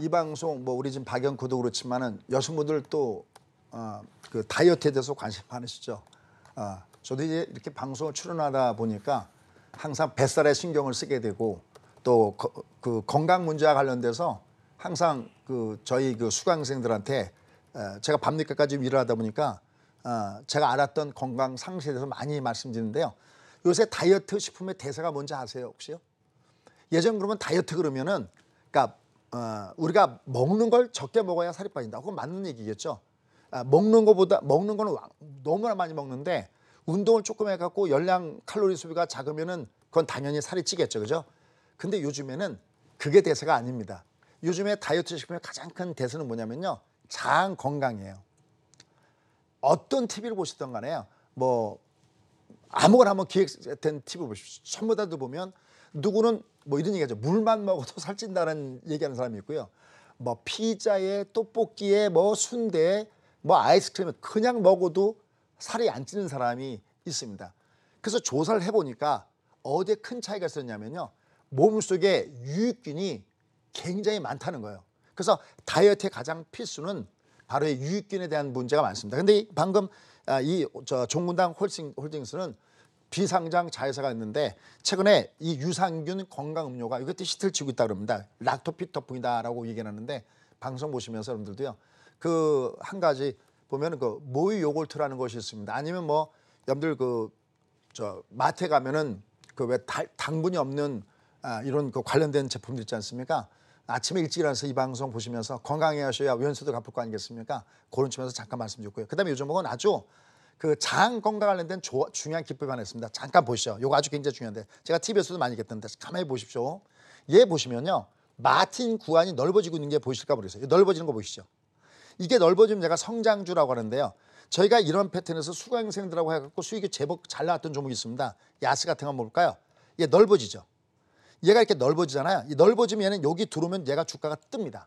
이 방송 뭐 우리 지금 박연구도 그렇지만은 여성분들 또 어, 그 다이어트에 대해서 관심 많으시죠. 어, 저도 이제 이렇게 방송을 출연하다 보니까 항상 뱃살에 신경을 쓰게 되고 또 그 건강 문제와 관련돼서 항상 그 저희 그 수강생들한테 어, 제가 밤늦게까지 일하다 을 보니까 어, 제가 알았던 건강 상식에 대해서 많이 말씀드리는데요. 요새 다이어트 식품의 대세가 뭔지 아세요 혹시요? 예전 그러면 다이어트 그러면은 그러니까 어, 우리가 먹는 걸 적게 먹어야 살이 빠진다. 그건 맞는 얘기겠죠. 아, 먹는 것보다 먹는 거는 너무나 많이 먹는데 운동을 조금 해갖고 열량 칼로리 소비가 작으면은 그건 당연히 살이 찌겠죠, 그죠? 근데 요즘에는 그게 대세가 아닙니다. 요즘에 다이어트 식품의 가장 큰 대세는 뭐냐면요, 장 건강이에요. 어떤 TV를 보시던 간에요, 뭐 아무거나 한번 기획된 TV 보십시오. 전부 다들 보면 누구는 뭐 이런 얘기하죠. 물만 먹어도 살찐다는 얘기하는 사람이 있고요. 뭐 피자에 떡볶이에 뭐순대뭐 아이스크림에 그냥 먹어도 살이 안 찌는 사람이 있습니다. 그래서 조사를 해보니까 어디에 큰 차이가 있었냐면요. 몸속에 유익균이 굉장히 많다는 거예요. 그래서 다이어트에 가장 필수는 바로 이 유익균에 대한 문제가 많습니다. 근데 방금 아, 이저 종군당 홀딩, 홀딩스는 비상장 자회사가 있는데 최근에 이 유산균 건강 음료가 이것도 시트를 치고 있다 그럽니다. 락토피터풍이다라고 얘기하는데 방송 보시면서 여러분들도요. 그 한 가지 보면은 그 모유 요골트라는 것이 있습니다. 아니면 뭐 여러분들 그 저 마트에 가면은 그왜 당분이 없는 아, 이런 그 관련된 제품들 있지 않습니까? 아침에 일찍 일어나서 이 방송 보시면서 건강해야 하셔야 연수도 갚을 거 아니겠습니까? 그런 측면에서 잠깐 말씀드렸고요. 그다음에 요즘 먹은 아주 그장 건강 관련된 중요한 기법이 하나 있습니다. 잠깐 보시죠. 이거 아주 굉장히 중요한데 제가 TV에서도 많이 얘했던데 가만히 보십시오. 얘 보시면요. 마틴 구간이 넓어지고 있는 게 보이실까 모르겠어요. 넓어지는 거 보이시죠? 이게 넓어지면 제가 성장주라고 하는데요. 저희가 이런 패턴에서 수강생들하고 해갖고 수익이 제법 잘 나왔던 종목이 있습니다. 야스 같은 건볼까요얘 넓어지죠. 얘가 이렇게 넓어지잖아요. 이 넓어지면 얘는 여기 들어오면 얘가 주가가 뜹니다.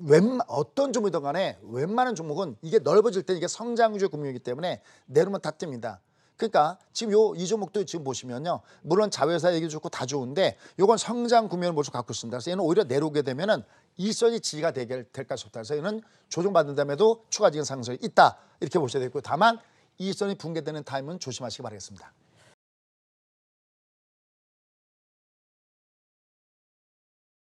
웬 어떤 종목이든 간에 웬만한 종목은 이게 넓어질 때 이게 성장 위주 금융이기 때문에 내려면 다 뜹니다. 그러니까 지금 요 이 종목도 지금 보시면요. 물론 자회사 얘기 좋고 다 좋은데 요건 성장 금융을 모두 갖고 있습니다. 그래서 얘는 오히려 내려오게 되면은 일선이 지지가 되게 될까 싶다. 그래서 얘는 조정받는다음에도 추가적인 상승이 있다. 이렇게 보셔야 되고 다만 일선이 붕괴되는 타임은 조심하시기 바라겠습니다.